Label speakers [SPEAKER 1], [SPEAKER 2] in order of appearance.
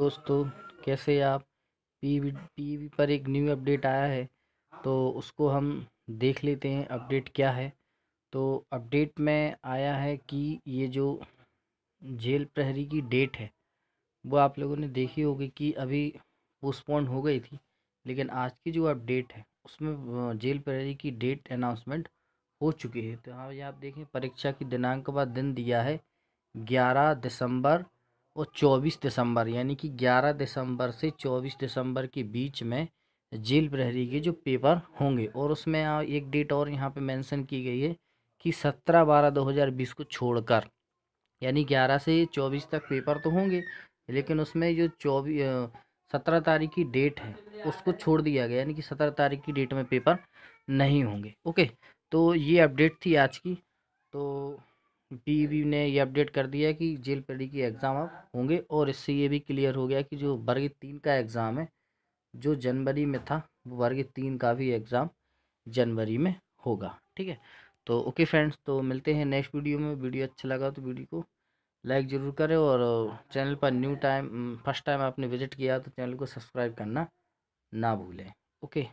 [SPEAKER 1] दोस्तों कैसे आप पी पी पर एक न्यू अपडेट आया है तो उसको हम देख लेते हैं अपडेट क्या है तो अपडेट में आया है कि ये जो जेल प्रहरी की डेट है वो आप लोगों ने देखी होगी कि अभी पोस्टपोन हो गई थी लेकिन आज की जो अपडेट है उसमें जेल प्रहरी की डेट अनाउंसमेंट हो चुकी है तो हाँ ये आप देखें परीक्षा की दिनांक व दिन दिया है ग्यारह दिसंबर वो 24 दिसंबर यानी कि 11 दिसंबर से 24 दिसंबर के बीच में जेल प्रहरी के जो पेपर होंगे और उसमें एक डेट और यहाँ पे मेंशन की गई है कि 17 बारह 2020 को छोड़कर यानी 11 से 24 तक पेपर तो होंगे लेकिन उसमें जो चौबीस सत्रह तारीख की डेट है उसको छोड़ दिया गया यानी कि सत्रह तारीख की डेट में पेपर नहीं होंगे ओके तो ये अपडेट थी आज की तो वी ने ये अपडेट कर दिया कि जेल पीडी की एग्ज़ाम अब होंगे और इससे ये भी क्लियर हो गया कि जो वर्ग तीन का एग्ज़ाम है जो जनवरी में था वो वर्ग तीन का भी एग्ज़ाम जनवरी में होगा ठीक है तो ओके फ्रेंड्स तो मिलते हैं नेक्स्ट वीडियो में वीडियो अच्छा लगा तो वीडियो को लाइक ज़रूर करें और चैनल पर न्यू टाइम फर्स्ट टाइम आपने विज़िट किया तो चैनल को सब्सक्राइब करना ना भूलें ओके